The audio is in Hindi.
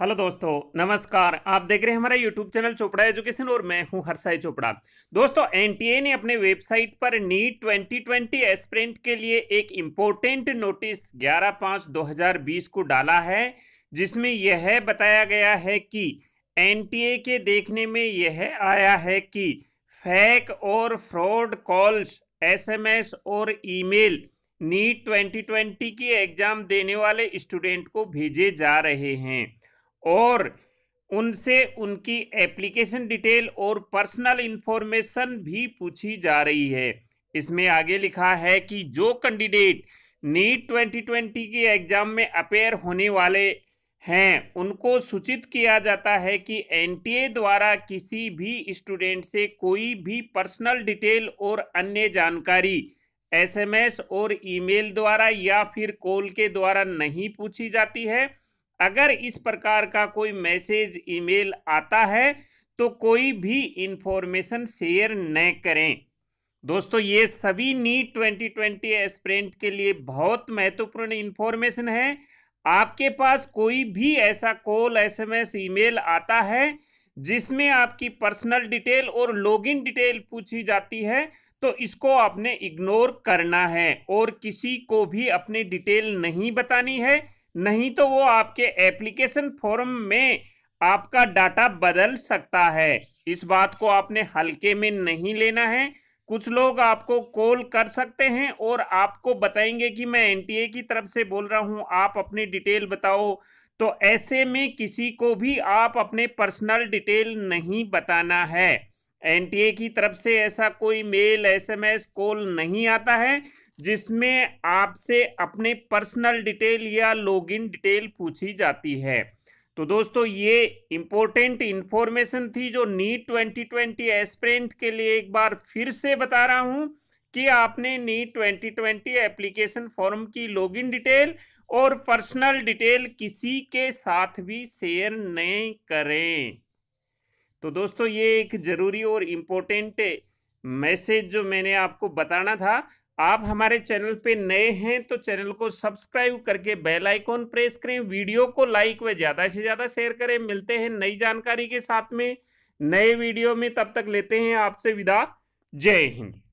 हेलो दोस्तों नमस्कार आप देख रहे हैं हमारा यूट्यूब चैनल चोपड़ा एजुकेशन और मैं हूं हरसाई चोपड़ा दोस्तों एनटीए ने अपने वेबसाइट पर नीट 2020 ट्वेंटी के लिए एक इम्पोर्टेंट नोटिस 11 पाँच 2020 को डाला है जिसमें यह बताया गया है कि एनटीए के देखने में यह आया है कि फैक और फ्रॉड कॉल्स एस और ईमेल नीट ट्वेंटी की एग्ज़ाम देने वाले स्टूडेंट को भेजे जा रहे हैं और उनसे उनकी एप्लीकेशन डिटेल और पर्सनल इन्फॉर्मेशन भी पूछी जा रही है इसमें आगे लिखा है कि जो कैंडिडेट नीट 2020 के एग्ज़ाम में अपेयर होने वाले हैं उनको सूचित किया जाता है कि एनटीए द्वारा किसी भी स्टूडेंट से कोई भी पर्सनल डिटेल और अन्य जानकारी एसएमएस और ईमेल द्वारा या फिर कॉल के द्वारा नहीं पूछी जाती है अगर इस प्रकार का कोई मैसेज ईमेल आता है तो कोई भी इन्फॉर्मेशन शेयर न करें दोस्तों ये सभी नीट 2020 स्प्रेंट के लिए बहुत महत्वपूर्ण इन्फॉर्मेशन है आपके पास कोई भी ऐसा कॉल एसएमएस ईमेल आता है जिसमें आपकी पर्सनल डिटेल और लॉगिन डिटेल पूछी जाती है तो इसको आपने इग्नोर करना है और किसी को भी अपनी डिटेल नहीं बतानी है नहीं तो वो आपके एप्लीकेशन फॉर्म में आपका डाटा बदल सकता है इस बात को आपने हल्के में नहीं लेना है कुछ लोग आपको कॉल कर सकते हैं और आपको बताएंगे कि मैं एनटीए की तरफ से बोल रहा हूं आप अपनी डिटेल बताओ तो ऐसे में किसी को भी आप अपने पर्सनल डिटेल नहीं बताना है एनटीए की तरफ से ऐसा कोई मेल एसएमएस कॉल नहीं आता है जिसमें आपसे अपने पर्सनल डिटेल या लॉगिन डिटेल पूछी जाती है तो दोस्तों ये इम्पोर्टेंट इन्फॉर्मेशन थी जो नीट ट्वेंटी ट्वेंटी एस्परेंट के लिए एक बार फिर से बता रहा हूँ कि आपने NEET twenty twenty application form की लॉगिन डिटेल और पर्सनल डिटेल किसी के साथ भी शेयर नहीं करें तो दोस्तों ये एक ज़रूरी और इम्पोर्टेंट मैसेज जो मैंने आपको बताना था आप हमारे चैनल पे नए हैं तो चैनल को सब्सक्राइब करके बेल आइकॉन प्रेस करें वीडियो को लाइक व ज़्यादा से ज़्यादा शेयर करें मिलते हैं नई जानकारी के साथ में नए वीडियो में तब तक लेते हैं आपसे विदा जय हिंद